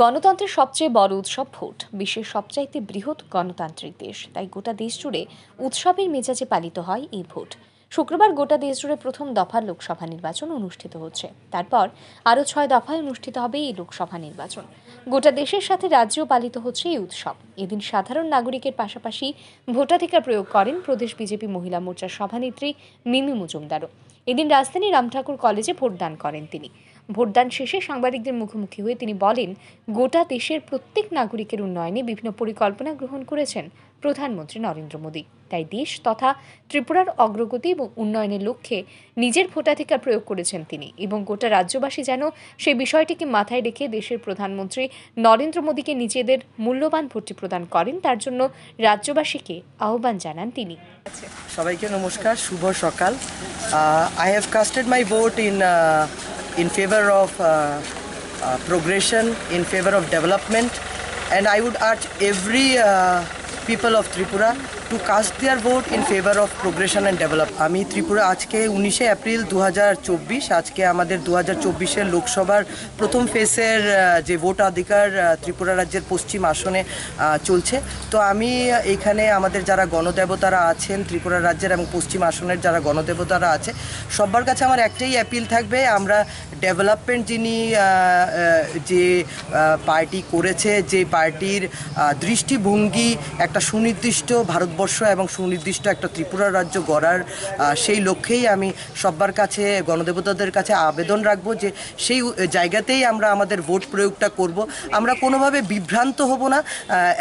গণতন্ত্রের সবচেয়ে বড় উৎসব ভোট বিশ্বের সবচাইতে বৃহৎ গণতান্ত্রিক দেশ তাই গোটা দেশ জুড়ে উৎসবের মেজাজে পালিত হয় এই ভোট শুক্রবার গোটা দেশ জুড়ে প্রথম দফার লোকসভা নির্বাচন অনুষ্ঠিত হচ্ছে তারপর আরও ছয় দফায় অনুষ্ঠিত হবে এই লোকসভা নির্বাচন গোটা দেশের সাথে রাজ্যেও পালিত হচ্ছে এই উৎসব এদিন সাধারণ নাগরিকের পাশাপাশি ভোটাধিকার প্রয়োগ করেন প্রদেশ বিজেপি মহিলা মোর্চার সভানেত্রী মিমি মজুমদারও এদিন রাজধানী রামঠাকুর কলেজে ভোটদান করেন তিনি ভোটদান শেষে সাংবাদিকদের মুখোমুখি হয়ে তিনি বলেন গোটা দেশের প্রত্যেক নাগরিকের উন্নয়নে বিভিন্ন পরিকল্পনা গ্রহণ করেছেন প্রধানমন্ত্রী নরেন্দ্র মোদী তাই দেশ তথা ত্রিপুরার অগ্রগতি এবং উন্নয়নের লক্ষ্যে নিজের ভোটাধিকার প্রয়োগ করেছেন তিনি এবং গোটা রাজ্যবাসী যেন সেই বিষয়টিকে মাথায় রেখে দেশের প্রধানমন্ত্রী নরেন্দ্র মোদীকে নিজেদের মূল্যবান ভোটটি প্রদান করেন তার জন্য রাজ্যবাসীকে আহ্বান জানান তিনি সবাইকে নমস্কার শুভ সকাল I have casted my vote in in favour of progression in favour of development and I would art every people of Tripura to cast their vote in favour of progression and develop আমি ত্রিপুরা আজকে উনিশে April দু আজকে আমাদের দু হাজার লোকসভার প্রথম ফেসের যে ভোটাধিকার ত্রিপুরা রাজ্যের পশ্চিম আসনে চলছে তো আমি এখানে আমাদের যারা গণদেবতারা আছেন ত্রিপুরা রাজ্যের এবং পশ্চিম আসনের যারা গণদেবতারা আছে সবার কাছে আমার একটাই অ্যাপিল থাকবে আমরা ডেভেলপমেন্ট যিনি যে পার্টি করেছে যে পার্টির দৃষ্টিভঙ্গি একটা একটা সুনির্দিষ্ট ভারতবর্ষ এবং সুনির্দিষ্ট একটা ত্রিপুরা রাজ্য গড়ার সেই লক্ষ্যেই আমি সবার কাছে গণদেবতাদের কাছে আবেদন রাখবো যে সেই জায়গাতেই আমরা আমাদের ভোট প্রয়োগটা করব আমরা কোনোভাবে বিভ্রান্ত হব না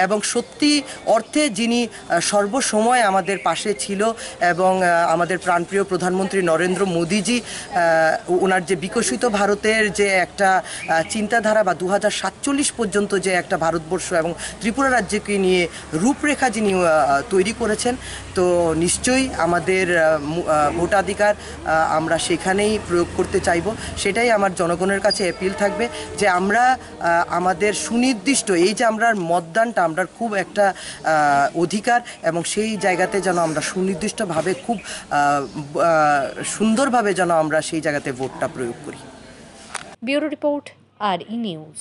এবং সত্যি অর্থে যিনি সর্বসময় আমাদের পাশে ছিল এবং আমাদের প্রাণপ্রিয় প্রধানমন্ত্রী নরেন্দ্র মোদীজি ওনার যে বিকশিত ভারতের যে একটা চিন্তাধারা বা দু পর্যন্ত যে একটা ভারতবর্ষ এবং ত্রিপুরা রাজ্যকে নিয়ে রূপরে রূপরেখা যিনি তৈরি করেছেন তো নিশ্চয়ই আমাদের ভোটাধিকার আমরা সেখানেই প্রয়োগ করতে চাইব সেটাই আমার জনগণের কাছে অ্যাপিল থাকবে যে আমরা আমাদের সুনির্দিষ্ট এই যে আমরা মতদানটা আমরা খুব একটা অধিকার এবং সেই জায়গাতে যেন আমরা সুনির্দিষ্টভাবে খুব সুন্দরভাবে যেন আমরা সেই জায়গাতে ভোটটা প্রয়োগ করি ব্যুরো রিপোর্ট আর ই নিউজ